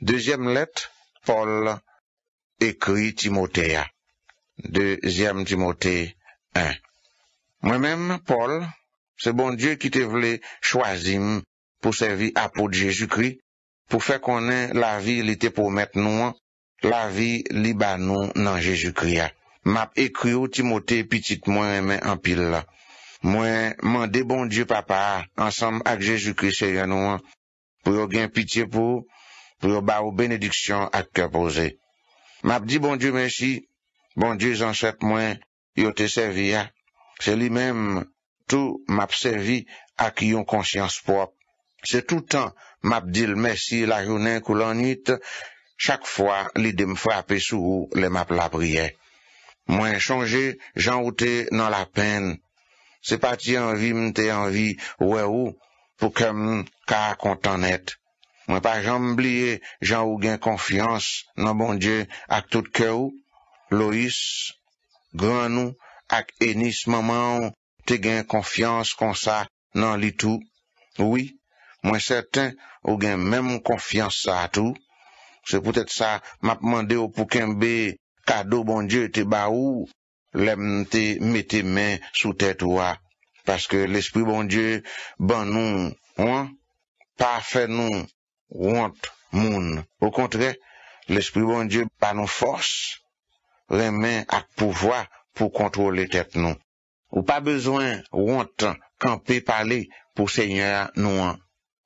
Dezyem let, Paul ekri Timote ya. Dezyem Timote 1. Mwen men, Paul, se bon die ki te vle chwazim pou sevi apou de Jejoukri, pou fe konen la vi li te pou met nou an, la vi li ba nou nan Jejoukri ya. Map ekri ou Timote pitit mwen men anpil la. Mwen mwen de bon die papa, ansam ak Jejoukri seye nou an, pou yo gen piti pou. pou yo ba ou benediksyon ak kèp ose. Mabdi bon Diyo Meshi, bon Diyo zan chèp mwen, yo te sèvi ya. Se li mèm tou mab sèvi ak yon konsyans pòp. Se toutan mabdi l'Meshi la jounen koulon nit, chak fwa li de m fwape sou ou le mab la priye. Mwen chonje, jan ou te nan la pen. Se pati anvi mte anvi wè ou pou ke m ka kontan et. Mwen pa jan mbliye jan ou gen konfians nan bon Dje ak tout ke ou, lo is, gran ou, ak enis maman ou, te gen konfians kon sa nan li tou. Ouwi, mwen serten ou gen men moun konfians sa tou. Se pwetet sa, map mande ou pou ken be kado bon Dje te ba ou, lem te me te men sou te tou a. wante moun. Au contraire, l'Esprit bon Dieu, par nos forces, remet à pouvoir pour contrôler tête nous. Ou pas besoin honte camper parler pour Seigneur nous.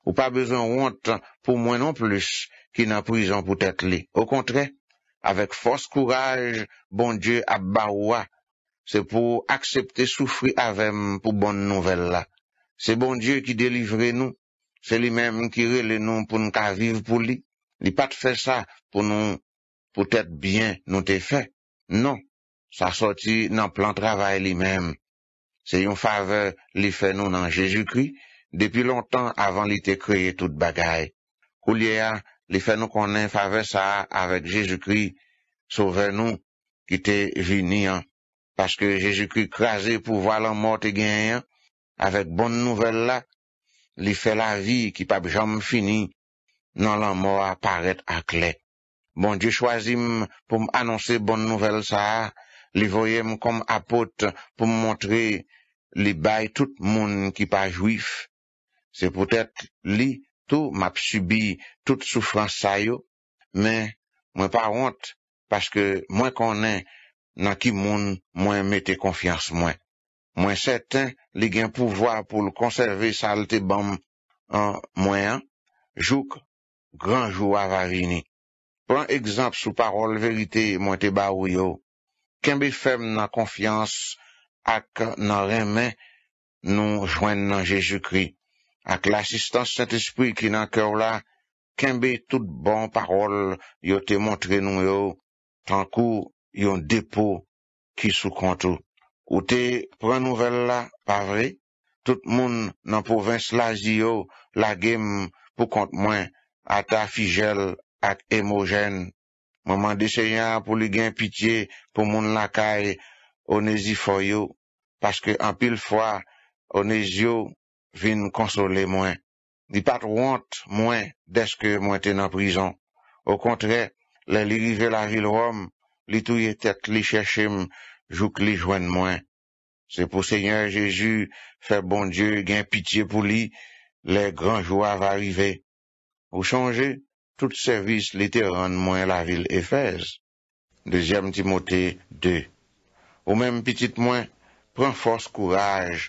Ou pas besoin honte pour moi non plus qui n'a prison pour tête li. Au contraire, avec force courage, bon Dieu à c'est pour accepter souffrir avec pour bonne nouvelle là. C'est bon Dieu qui délivre nous Se li mem kire li nou pou nou ka vive pou li, li pat fè sa pou nou pou tèt byen nou te fè. Non, sa soti nan plan travay li mem. Se yon fave li fè nou nan Jejoukri, depi lontan avan li te kreye tout bagay. Kou liye a, li fè nou konen fave sa avèk Jejoukri, sove nou ki te vinian. Paske Jejoukri kreze pou valan mot te genyan, avèk bon nouvel la. li fè la vi ki pa jom fini, nan lan mò aparet ak lè. Bon, djè chwazim pou m'anonsè bon nouvel sa, li voyèm kom apote pou m'montre li bay tout moun ki pa jwif. Se potèt li tou m'ap subi tout soufrans sa yo, men mwen pa ront, paske mwen konen nan ki moun mwen mette konfians mwen. Mwen seten, li gen pouvoi pou l konserve sal te bom an mwen, jouk granjou avarini. Pran ekzamp sou parol verite mwen te barou yo, kenbe fem nan konfians ak nan remen nou jwen nan Jejoukri. Ak l'assistans cet espri ki nan kèr la, kenbe tout bon parol yo te montre nou yo, tan kou yon depo ki sou kontou. Koute, pran nouvel la, pa vre, tout moun nan povins la ziyo, la gem pou kont mwen, at afijel, at emogen. Mwen mande seyan pou li gen pitye pou moun la kaye, onezi foyo, paske an pil fwa, onezi yo vin konsole mwen. Ni pat want mwen deske mwen te nan prizon. Ou kontre, le li rive la vil rom, li touye tet li cheshem, Jouk li jwen mwen. Se pou Seigneur Jejou fè bon dieu gen piti pou li, le gran jwa va rive. Ou chonje, tout servis li te ron mwen la vil Efes. Dezyem Timotei 2 Ou menm piti mwen, pran fos kouraj,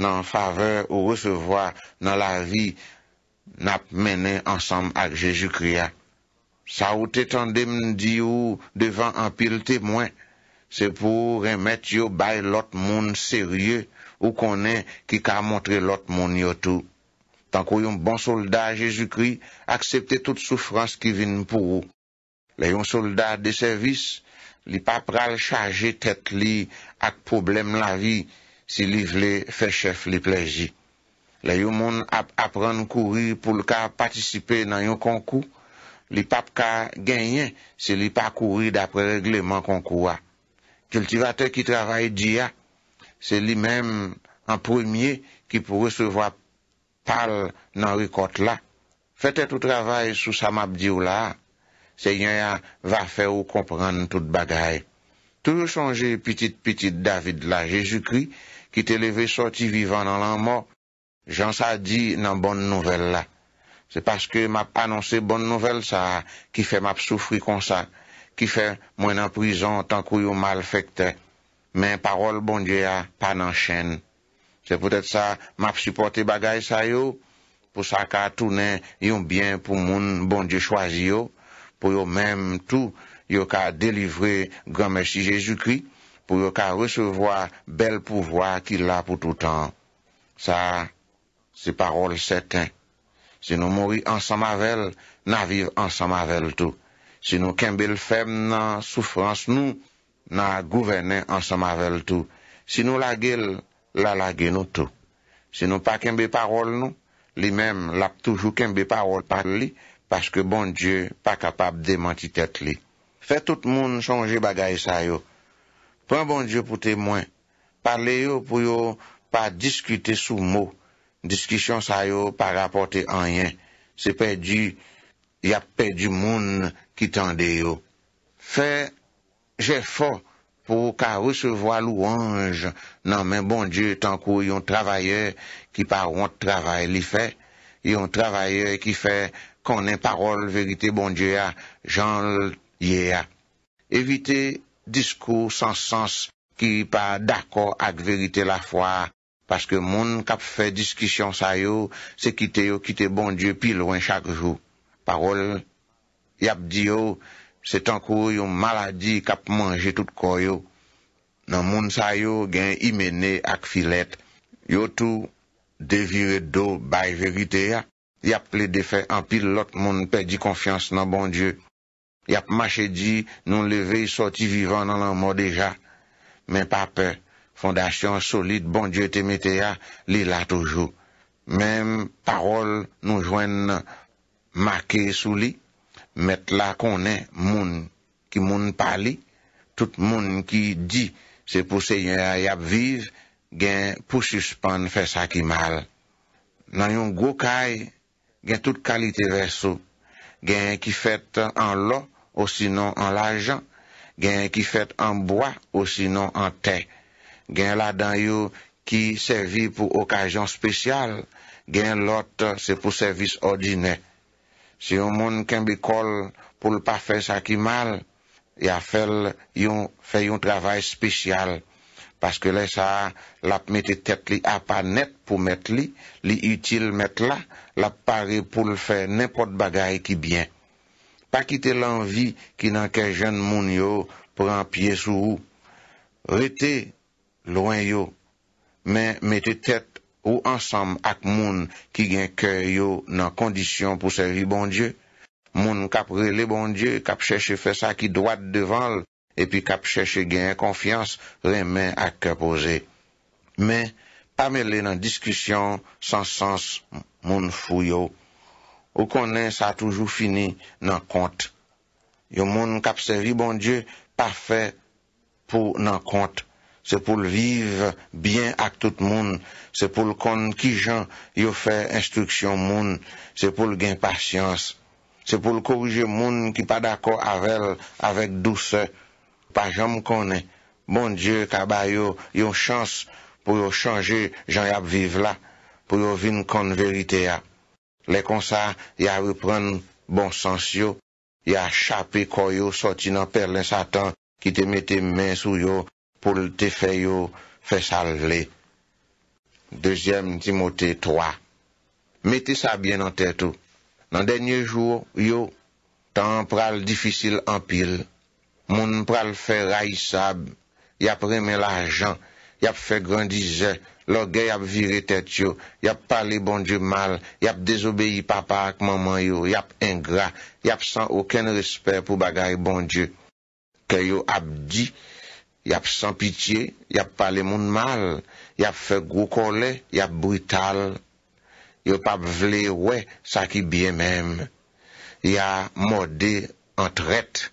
nan faveur ou resevoa nan la vi nap menen ansam ak Jejou kriya. Sa ou te tendem di ou devan anpil te mwen, Se pou remet yo bay lot moun serye ou konen ki ka montre lot moun yo tou. Tankou yon bon soldat Jezoukri aksepte tout soufrans ki vin pou ou. Le yon soldat de servis, li pap ral chaje tet li ak problem la vi si li vle fechef li pleji. Le yon moun ap apren kouri pou lka patisipe nan yon konkou, li pap ka genyen se li pa kouri dapre regleman konkouwa. Filtivate ki travay diya, se li menm an premiye ki pou resevo apal nan rekot la. Fete tou travay sou sa map diyo la, se yon ya va fe ou kompran tout bagay. Tou yo sonje pitit pitit David la, Jejoukri, ki te leve soti vivan nan lan mo, jan sa di nan bon nouvel la. Se paske map anonse bon nouvel sa, ki fe map soufri konsa. ki fè mwen an prizon tan kou yo mal fèk te. Men parol bon Dje a, pa nan chèn. Se pwetè sa, map suportè bagay sa yo, pou sa ka tounen yon byen pou moun bon Dje chwazi yo, pou yo mèm tou, yo ka delivre gran meshi Jezu kwi, pou yo ka resevoa bel pouvoa ki la pou toutan. Sa, se parol seten. Se nou moui ansan mavel, nan viv ansan mavel tou. Si nou kembe l fem nan soufrans nou, nan gouvenen ansama vel tou. Si nou lage l, lalage nou tou. Si nou pa kembe parol nou, li men l ap toujou kembe parol pa li, paske bon Diyo pa kapab demanti tet li. Fè tout moun chonje bagay sa yo. Pren bon Diyo pou te mwen. Pale yo pou yo pa diskute sou mou. Diskisyon sa yo pa rapote anyen. Se pe di... ya pe di moun ki tende yo. Fe, je fo pou ka resevo alou anj nan men bon die tankou yon travaye ki pa want travaye li fe, yon travaye ki fe konen parol verite bon die a, janl ye a. Evite diskou san sens ki pa dako ak verite la foa, paske moun kap fe diskisyon sa yo, se kite yo kite bon die pil ou en chak jou. Parol, yap di yo, se tankou yo maladi kap manje tout koyo. Nan moun sa yo gen imene ak filet. Yo tou devire do bay verite ya, yap le defen anpil lot moun perdi konfians nan bon die. Yap mache di nou leve yi soti vivan nan nan mou deja. Men pape, fondasyon solit bon die temete ya, li la toujou. Men, parol, nou jwen nan, Ma ke sou li, met la konen moun ki moun pali, tout moun ki di se pou se yon a yap viv, gen pou suspon fè sa ki mal. Nan yon gwo kay, gen tout kalite vè sou. Gen ki fèt an lò, osinon an lajan, gen ki fèt an bwa, osinon an ten. Gen la dan yon ki servi pou okajon spesyal, gen lot se pou servis ordiney. Se yon moun kèmbe kol pou l pa fè sa ki mal, ya fè yon travay spesyal. Paske lè sa, l ap mette tèt li ap pa net pou mette li, li yotil mette la, l ap pare pou l fè nèpot bagay ki byen. Pa kite l anvi ki nan kè jen moun yo, pou an piye sou ou, rete louan yo, men mette tèt, Ou ansam ak moun ki gen kè yo nan kondisyon pou seri bon Diyo. Moun kap re le bon Diyo, kap chèche fè sa ki doat devan l, epi kap chèche gen yon konfians, renmen ak kè pose. Men, pa me le nan diskisyon, san sans moun fou yo. Ou konen sa toujou fini nan kont. Yo moun kap seri bon Diyo, pa fè pou nan kont. Se pou l'viv bien ak tout moun. Se pou l'kon ki jan yo fè instruksyon moun. Se pou l'gen pasyans. Se pou l'korije moun ki pa dako avèl avèk dousè. Pa jan mou konen. Mon dieu kabay yo, yo chans pou yo chanje jan yap viv la. Pou yo vin kon verite ya. Lè kon sa, ya repren bon sens yo. Ya chapi koyo soti nan perlen satan ki te mette men sou yo. pou te fè yo fè sal lè. Dezyèm, ti motè, toa. Mètè sa bè nan tètou. Nan denye jwou, yo, tan pral difisil anpil. Moun pral fè ray sab, yap remè la jan, yap fè grandize, logè yap vire tèt yo, yap pale bon djè mal, yap désobèyi papa ak maman yo, yap ingra, yap san oken respè pou bagay bon djè. Kè yo ap di, yo, Yap san pitye, yap pale moun mal, yap fe gro kole, yap brital, yap ap vle we, sa ki byen menm, yap mode entret,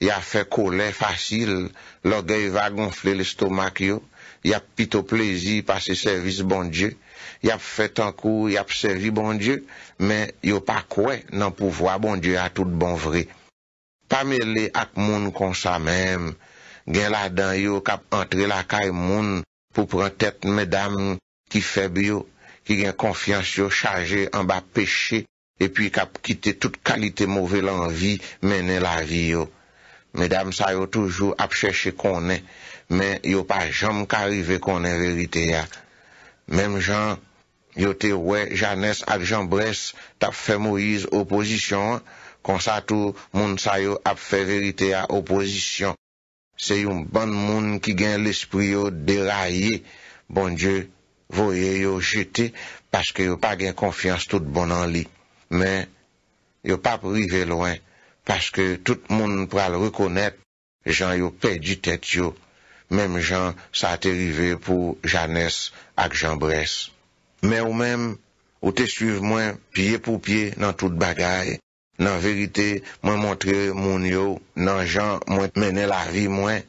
yap fe kole fasil, logay va gonfle lestomak yo, yap pito plezi pa se servis bon Diyo, yap fe tankou, yap servi bon Diyo, men yo pa kwe nan pouvoa bon Diyo a tout bon vre. Pa me le ak moun konsa menm, gen la dan yo kap entre la kay moun pou pran tet medam ki feb yo, ki gen konfians yo chaje an ba peche, epi kap kite tout kalite mouvelan vi menen la vi yo. Medam sa yo toujou ap cheshe konen, men yo pa jom ka rive konen verite ya. Mem jan yo te we janes ak jan brez tap fe moiz opozisyon, kon sa tou moun sa yo ap fe verite ya opozisyon. Se yon ban moun ki gen l'espri yo deraye, bon dieu, voye yo jete, paske yo pa gen konfians tout bon an li. Men, yo pa prive loin, paske tout moun pral rekonnet, jan yo pedi tet yo. Mem jan sa te rive pou Janès ak Jean Bresse. Men ou men, ou te suive mwen, piye pou piye nan tout bagay, nan verite mwen montre moun yo, nan jan mwen menen la vi mwen,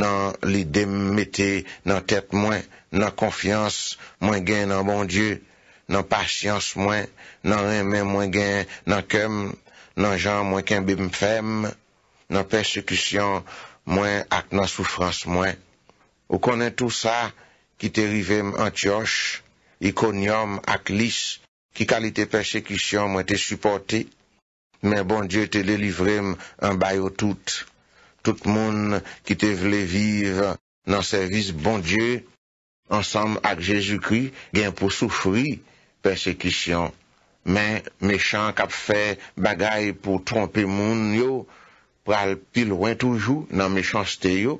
nan li dem mette nan tet mwen, nan konfians mwen gen nan bon die, nan pasyans mwen, nan remen mwen gen nan kem, nan jan mwen ken bim fem, nan persekisyon mwen ak nan soufrans mwen. Ou konen tou sa ki te rivem an tiyosh, i konyom ak lis, ki kalite persekisyon mwen te supporte, Men bon Dje te li livrem an bayo tout. Tout moun ki te vle viv nan servis bon Dje ansam ak Jezoukri gen pou soufri persekisyon. Men mechank ap fe bagay pou trompe moun yo pral pilwen toujou nan mechans te yo.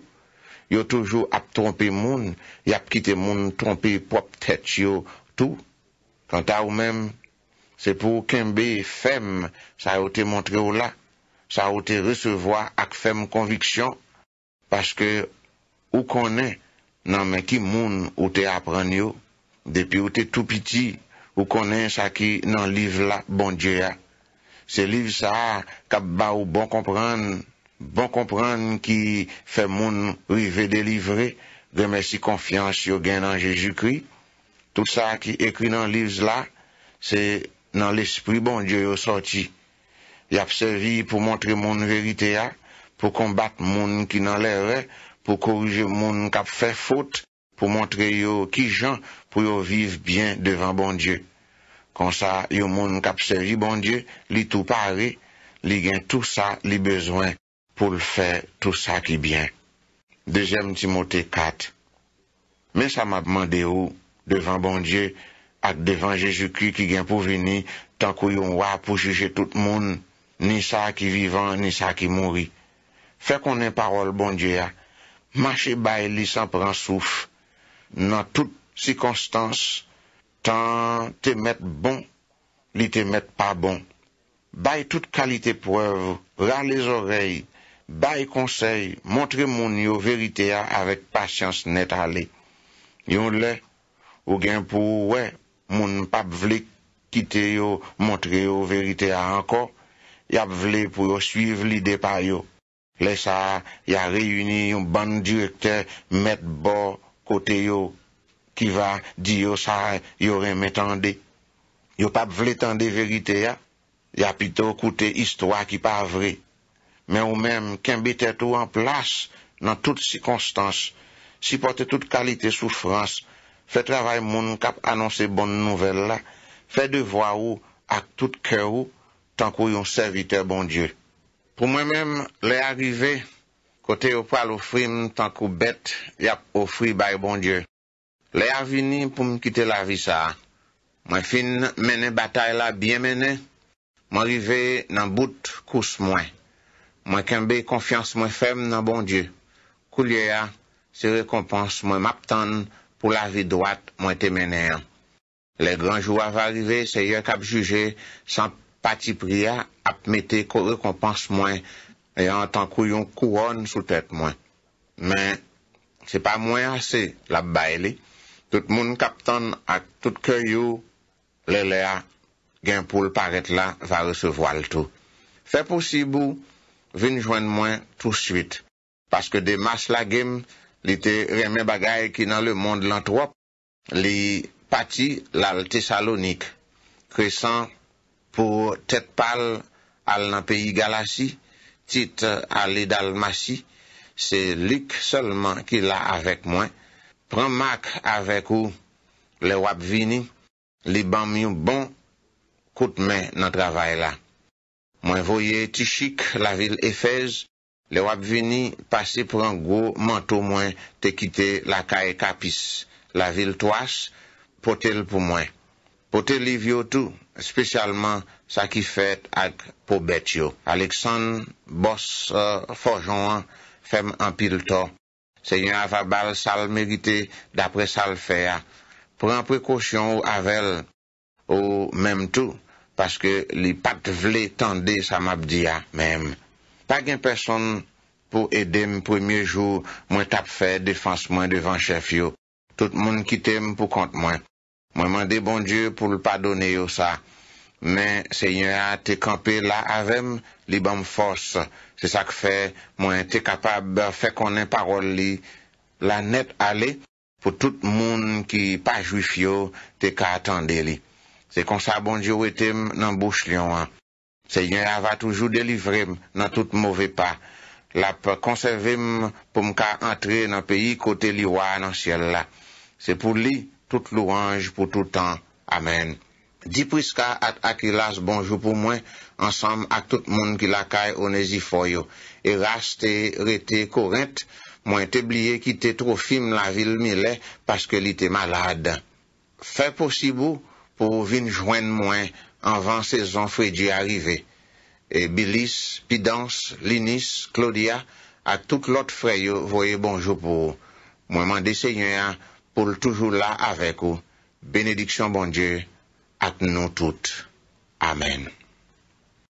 Yo toujou ap trompe moun yap kite moun trompe pop tèt yo tou. Kantaw mèm, Se pou kembe fem, sa ou te montre ou la, sa ou te resevo ak fem konviksyon, paske ou konen nan men ki moun ou te apren yo, depi ou te tou piti, ou konen sa ki nan liv la, bon Diyo ya. Se liv sa, kap ba ou bon kompran, bon kompran ki fe moun uive delivre, de mesi konfians yo gen nan Jejou kri. Tout sa ki ekri nan liv la, se... nan l'esprit bon dieu yo sorti. Yo ap servi pou montre moun verite ya, pou kombat moun ki nan lè rè, eh, pou korije moun kap fè fote, pou montre yo ki jan, pou yo viv bien devan bon dieu. Kon sa, yo moun kap servi bon dieu, li tou pare, li gen tout sa li bezwen, pou l'fè tout sa ki bien. Dejem Timote 4 Men sa m ap mande yo, devan bon dieu, ak devan Jezu ki ki gen pou veni, tan kou yon wap pou juje tout moun, ni sa ki vivan, ni sa ki mouri. Fè konen parol bon Djea, manche bay li san pran souf, nan tout sikonstans, tan te met bon, li te met pa bon. Bay tout kalite pou ev, ra les orey, bay konsey, montre moun yo verite ya, avèk pasyans net ale. Yon le, ou gen pou wè, Moun pap vle kite yo, montre yo verite ya anko, ya vle pou yo suive lide pa yo. Le sa, ya reyuni yon ban direkter met bo kote yo, ki va di yo sa, yo reme tende. Yo pap vle tende verite ya, ya pito kote istwa ki pa vre. Men ou men, ken bete tou an plas nan tout sikonstans, si pote tout kalite soufrans, Fè travay moun kap anonsè bon nouvel la, fè devwa ou ak tout kè ou, tankou yon servite bon Diyo. Pou mwen mèm lè arive, kote yo pral ofri mwen tankou bet, yap ofri bay bon Diyo. Lè a vini pou m kite la vi sa. Mwen fin mènen batay la byen mènen, mwen rive nan bout kous mwen. Mwen kembe konfians mwen fem nan bon Diyo. Kou lè a, se rekompans mwen map tan mwen. pou la vi doat mwen temene an. Le granjou ava rive, se yon kap juje, san pati priya ap mette ko rekompans mwen, e an tankou yon kou ron sou tet mwen. Men, se pa mwen ase, la bae li, tout moun kap ton ak tout kyo yon lele a, gen pou l'paret la va resevo al tou. Fe pou si bou, vin jwen mwen tout suite, paske de mas la gem, Li te reme bagay ki nan le moun de lant wap, li pati lal tesalonik, kresan pou tet pal al nan peyi galasi, tit al edalmasi, se lik solman ki la avek mwen, pran mak avek ou le wap vini, li banm yon bon, kout men nan travay la. Mwen voye Tichik, la vil Efez, Le wap vini, pasi pran go, manto mwen te kite la ka e kapis. La vil toas, pote l pou mwen. Pote li vyo tou, spesyalman sa ki fet ak pou bet yo. Aleksan, bos, uh, forjon, fem anpil to. Se yon avabal sal merite, dapre sal fea. Pran prekosyon ou avel, ou mem tou, paske li pat vle tende sa mab dia mem. Pa gen person pou edem premye jou, mwen tap fe defanse mwen devan chef yo. Tout moun ki tem pou kont mwen. Mwen mwen de bon die pou l'padone yo sa. Men, se yon a te kampe la avem, li bam fos. Se sak fe, mwen te kapab fe konen parol li. La net ale pou tout moun ki pa jou fyo, te ka atande li. Se konsa bon die ou etem nan bouch lion an. Se yon ava toujou delivrem nan tout mouve pa. La pa konservem pou mka antre nan peyi kote liwa nan siel la. Se pou li, tout louange pou tout an. Amen. Di priska at akilas bonjou pou mwen, ansam ak tout moun ki lakay onezi foyo. E raste rete korent, mwen te bliye ki te trofim la vil mi le, paske li te malade. Fe posibou pou vin jwen mwen, ses enfants fredye arrivé. Et Bilis, Pidance, Linis, Claudia, à toute l'autre frères, Voyez voyez bonjour pour moi mande pour toujours pour toujours là avec vous. Bénédiction, bon Dieu, à nous toutes. Amen.